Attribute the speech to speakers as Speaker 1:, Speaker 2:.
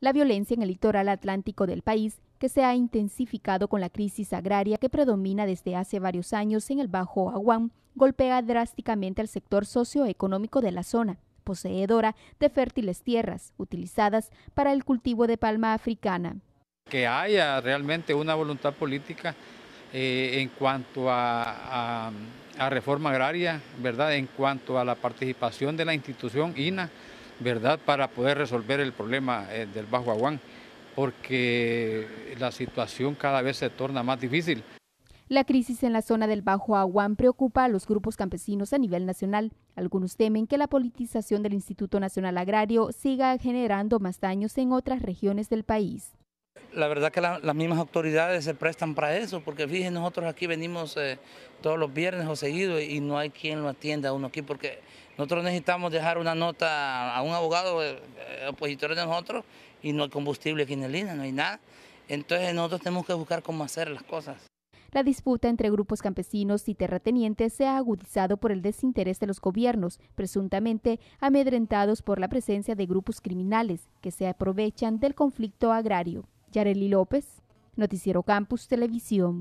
Speaker 1: la violencia en el litoral atlántico del país, que se ha intensificado con la crisis agraria que predomina desde hace varios años en el Bajo Aguán, golpea drásticamente al sector socioeconómico de la zona poseedora de fértiles tierras utilizadas para el cultivo de palma africana.
Speaker 2: Que haya realmente una voluntad política eh, en cuanto a, a, reforma agraria, ¿verdad? en cuanto a la participación de la institución INA ¿verdad? Para poder resolver el problema eh, del Bajo Aguán, porque la situación cada vez se torna más difícil.
Speaker 1: La crisis en la zona del Bajo Aguán preocupa a los grupos campesinos a nivel nacional. Algunos temen que la politización del Instituto Nacional Agrario siga generando más daños en otras regiones del país
Speaker 3: la verdad que las mismas autoridades se prestan para eso, porque fíjense, nosotros aquí venimos eh, todos los viernes o seguido y no hay quien lo atienda a uno aquí, porque nosotros necesitamos dejar una nota a un abogado eh, eh, opositor de nosotros y no hay combustible aquí en el no hay nada. Entonces nosotros tenemos que buscar cómo hacer las cosas.
Speaker 1: La disputa entre grupos campesinos y terratenientes se ha agudizado por el desinterés de los gobiernos, presuntamente amedrentados por la presencia de grupos criminales que se aprovechan del conflicto agrario. Yareli López, Noticiero Campus Televisión.